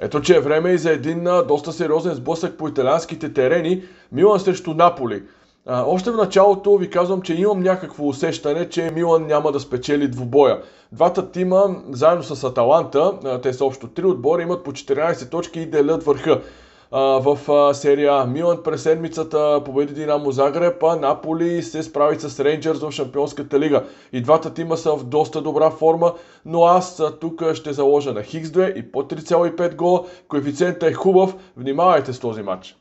Ето че е време и за един доста сериозен сблъсък по италианските терени. Милан срещу Наполи. А, още в началото ви казвам, че имам някакво усещане, че Милан няма да спечели двубоя. Двата тима, заедно с Аталанта, те са общо три отбора, имат по 14 точки и делят върха в серия Милан през седмицата победи Динамо Загреб, а Наполи се справи с Рейнджерс в Шампионската лига. И двата тима са в доста добра форма, но аз тук ще заложа на Хикс 2 и по 3,5 гола. Коефициентът е хубав, внимавайте с този матч.